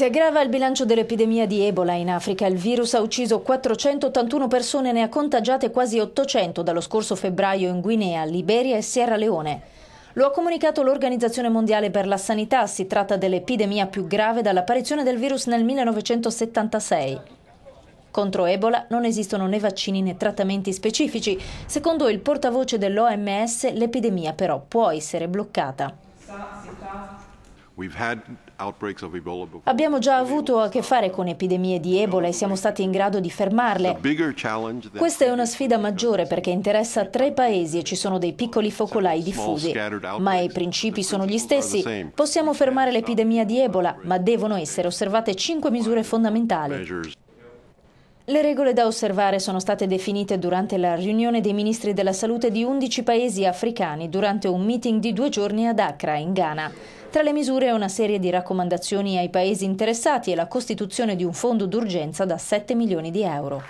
Si aggrava il bilancio dell'epidemia di Ebola in Africa. Il virus ha ucciso 481 persone e ne ha contagiate quasi 800 dallo scorso febbraio in Guinea, Liberia e Sierra Leone. Lo ha comunicato l'Organizzazione Mondiale per la Sanità, si tratta dell'epidemia più grave dall'apparizione del virus nel 1976. Contro Ebola non esistono né vaccini né trattamenti specifici. Secondo il portavoce dell'OMS l'epidemia però può essere bloccata. Abbiamo già avuto a che fare con epidemie di Ebola e siamo stati in grado di fermarle. Questa è una sfida maggiore perché interessa tre paesi e ci sono dei piccoli focolai diffusi, ma i principi sono gli stessi. Possiamo fermare l'epidemia di Ebola, ma devono essere osservate cinque misure fondamentali. Le regole da osservare sono state definite durante la riunione dei ministri della salute di 11 paesi africani durante un meeting di due giorni ad Accra, in Ghana. Tra le misure una serie di raccomandazioni ai paesi interessati e la costituzione di un fondo d'urgenza da 7 milioni di euro.